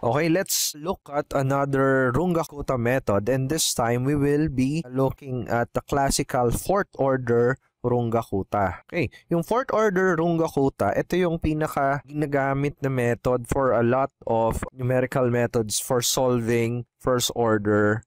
Okay, let's look at another Rungakuta method and this time we will be looking at the classical fourth order Rungakuta. Okay, yung fourth order Rungakuta, ito yung pinaka ginagamit na method for a lot of numerical methods for solving first order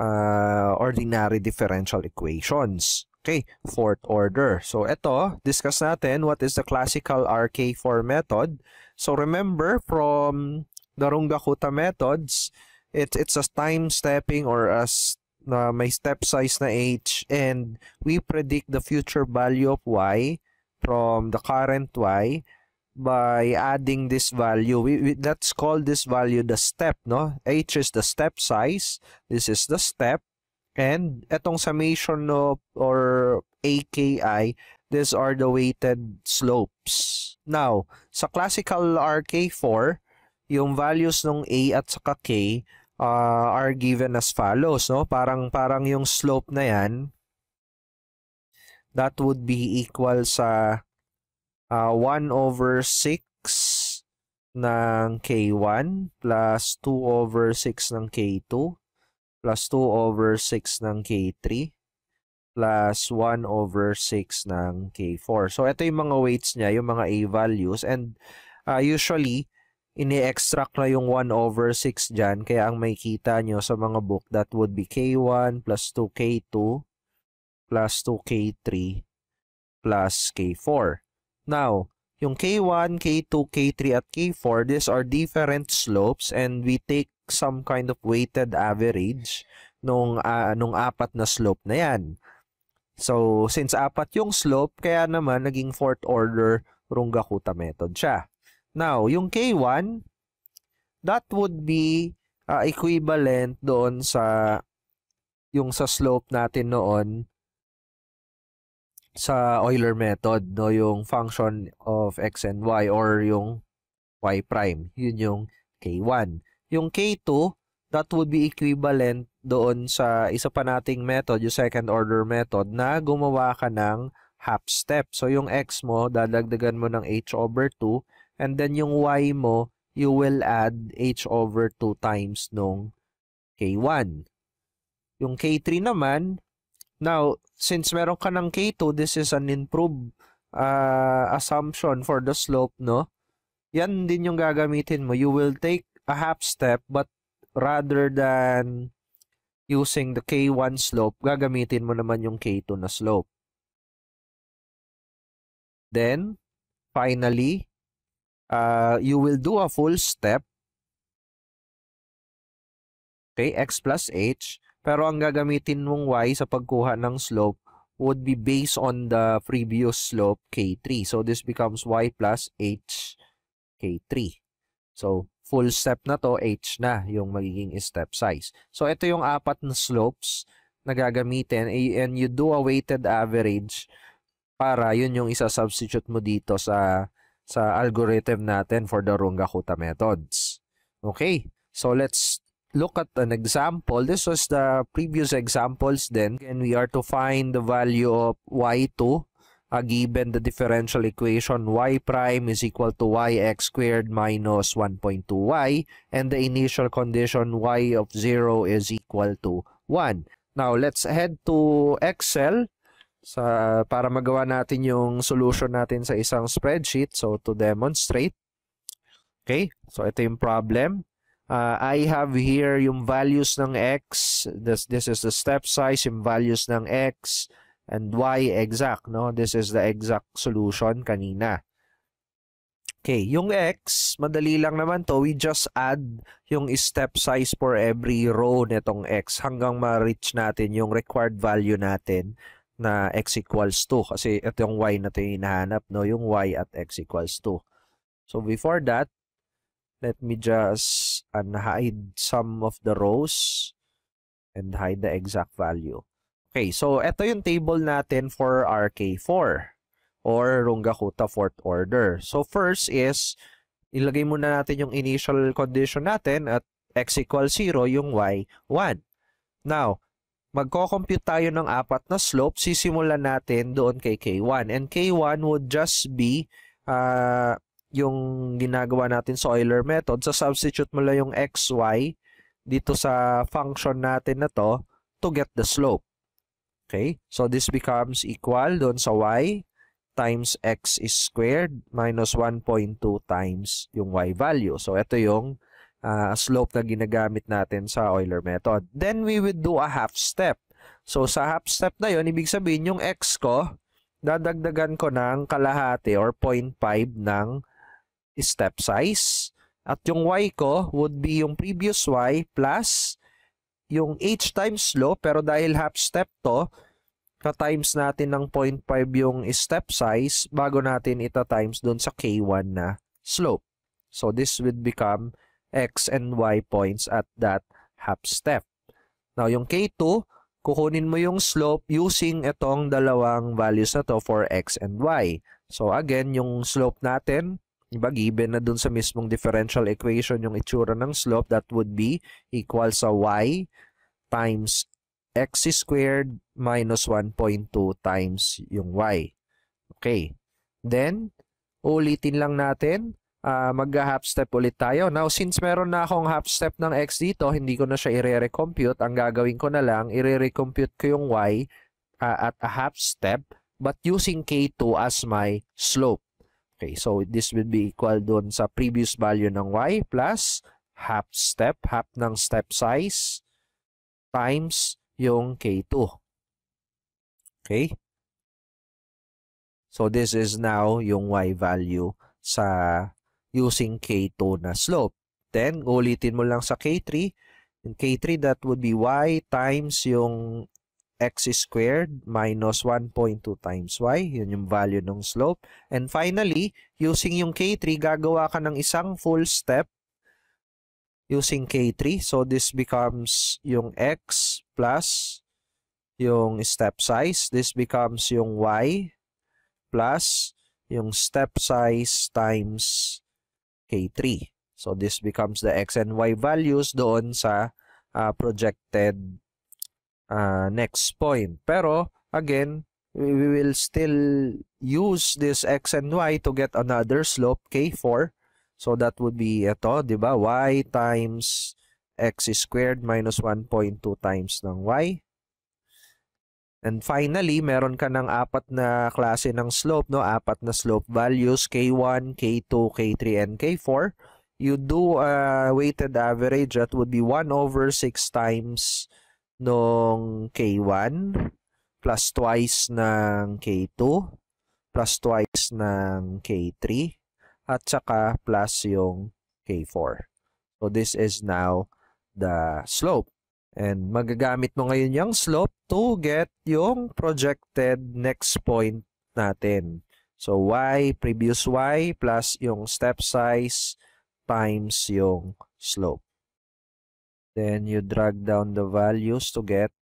uh, ordinary differential equations. Okay, fourth order. So ito, discuss natin what is the classical RK4 method. So remember from the Rungakuta methods, it's it's a time stepping or as na uh, may step size na h and we predict the future value of y from the current y by adding this value we, we let's call this value the step no h is the step size this is the step and etong summation no or aki these are the weighted slopes now sa classical rk4 yung values ng A at saka K uh, are given as follows, no? Parang parang yung slope na 'yan that would be equal sa uh, ah, 1 over 6 ng K1 plus 2 over 6 ng K2 plus 2 over 6 ng K3 plus 1 over 6 ng K4. So, ito yung mga weights niya, yung mga A values. And uh, usually, ini-extract na yung 1 over 6 dyan. Kaya ang makikita nyo sa mga book, that would be K1 plus 2K2 plus 2K3 plus K4. Now, yung K1, K2, K3, at K4, these are different slopes and we take some kind of weighted average nung, uh, nung apat na slope na yan. So, since apat yung slope, kaya naman naging fourth order Runga-Kutta method siya. Now, yung K1, that would be uh, equivalent doon sa yung sa slope natin noon sa Euler method, no, yung function of x and y or yung y prime. Yun yung K1. Yung K2, that would be equivalent doon sa isa pa nating method, yung second order method, na gumawa ka ng half step. So, yung x mo, dadagdagan mo ng h over 2, And then yung y mo, you will add h over 2 times nung k1. Yung k3 naman, now, since meron ka ng k2, this is an improved uh, assumption for the slope, no? Yan din yung gagamitin mo. You will take a half step, but rather than using the k1 slope, gagamitin mo naman yung k2 na slope. Then, finally, uh, you will do a full step. Okay, x plus h. Pero ang gagamitin mong y sa pagkuha ng slope would be based on the previous slope k3. So, this becomes y plus h k3. So, full step na to, h na yung magiging step size. So, ito yung apat na slopes na gagamitin and you do a weighted average para yun yung isa-substitute mo dito sa sa algorithm natin for the Runge-Kutta methods. Okay, so let's look at an example. This was the previous examples then. And we are to find the value of y2 uh, given the differential equation y prime is equal to yx squared minus 1.2y and the initial condition y of 0 is equal to 1. Now, let's head to Excel sa para magawa natin yung solution natin sa isang spreadsheet. So to demonstrate, okay? So ito yung problem. Uh, I have here yung values ng x. This this is the step size, yung values ng x and y exact, no? This is the exact solution kanina. Okay, yung x, madali lang naman to. We just add yung step size for every row nitong x hanggang ma-reach natin yung required value natin na x equals 2 kasi ito yung y na yung hinahanap, no? Yung y at x equals 2. So before that, let me just unhide um, some of the rows and hide the exact value. Okay, so ito yung table natin for RK4 or Runge-Kutta fourth order. So first is, ilagay muna natin yung initial condition natin at x equals 0, yung y, 1. Now, Magko-compute tayo ng apat na slope. Sisimulan natin doon kay K1. And K1 would just be uh, yung ginagawa natin sa Euler method. So, substitute mo lang yung xy dito sa function natin na to to get the slope. Okay? So, this becomes equal doon sa y times x is squared minus 1.2 times yung y value. So, ito yung uh, slope na ginagamit natin sa Euler method. Then we would do a half step. So sa half step na yon ibig sabihin yung x ko, dadagdagan ko ng kalahati or 0.5 ng step size. At yung y ko would be yung previous y plus yung h times slope pero dahil half step to, ka-times natin ng 0.5 yung step size bago natin ita-times doon sa k1 na slope. So this would become x and y points at that half step. Now, yung K2, kukunin mo yung slope using itong dalawang values na to for x and y. So, again, yung slope natin, iba given na dun sa mismong differential equation yung itsura ng slope, that would be equal sa y times x squared minus 1.2 times yung y. Okay. Then, ulitin lang natin uh, mag-half step ulit tayo. Now, since meron na akong half step ng x dito, hindi ko na siya i-recompute. Ang gagawin ko na lang, i-recompute ko yung y uh, at a half step but using k2 as my slope. Okay, so this will be equal doon sa previous value ng y plus half step, half ng step size times yung k2. Okay? So this is now yung y value sa using K2 na slope. Then, ulitin mo lang sa K3. In K3, that would be y times yung x squared minus 1.2 times y. Yun yung value ng slope. And finally, using yung K3, gagawa ka ng isang full step using K3. So, this becomes yung x plus yung step size. This becomes yung y plus yung step size times K3. So this becomes the x and y values doon sa uh, projected uh, next point. Pero again, we will still use this x and y to get another slope K4. So that would be ito, 'di ba? y times x squared minus 1.2 times ng y And finally, meron ka ng apat na klase ng slope, no? apat na slope values, K1, K2, K3, and K4. You do a weighted average that would be 1 over 6 times nung K1 plus twice ng K2 plus twice ng K3 at saka plus yung K4. So this is now the slope. And magagamit mo ngayon yung slope to get yung projected next point natin. So, y, previous y, plus yung step size times yung slope. Then, you drag down the values to get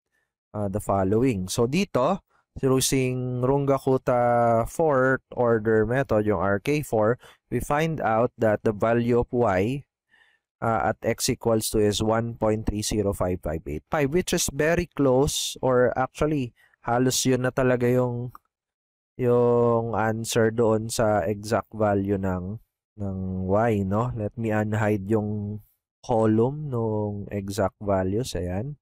uh, the following. So, dito, using Runga-Kutta fourth order method, yung RK4, we find out that the value of y uh, at x equals to is 1.305585 which is very close or actually halos yun na talaga yung yung answer doon sa exact value ng ng y no let me unhide yung column nung exact values ayan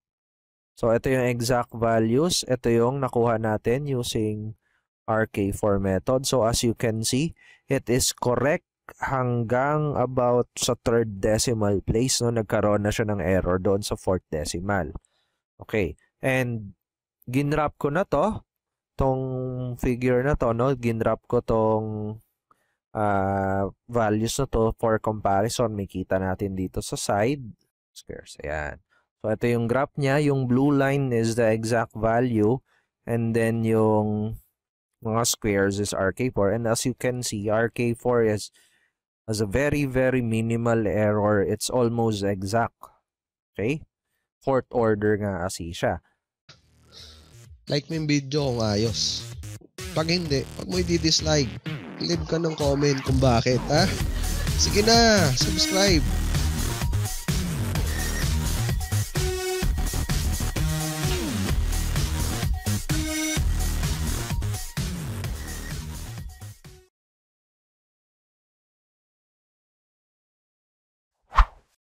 so ito yung exact values ito yung nakuha natin using RK4 method so as you can see it is correct hanggang about sa third decimal place, no, nagkaroon na siya ng error doon sa fourth decimal. Okay. And, ginrap ko na to, tong figure na to, no, ginrap ko tong uh, values na to for comparison. makita natin dito sa side. Squares. Ayan. So, ito yung graph niya. Yung blue line is the exact value. And then, yung mga squares is RK4. And as you can see, RK4 is has a very, very minimal error. It's almost exact. Okay? Court order nga kasi siya. Like mo video ng ayos. Pag hindi, pag mo i-dislike, leave ka ng comment kung bakit, ha? Sige na, subscribe.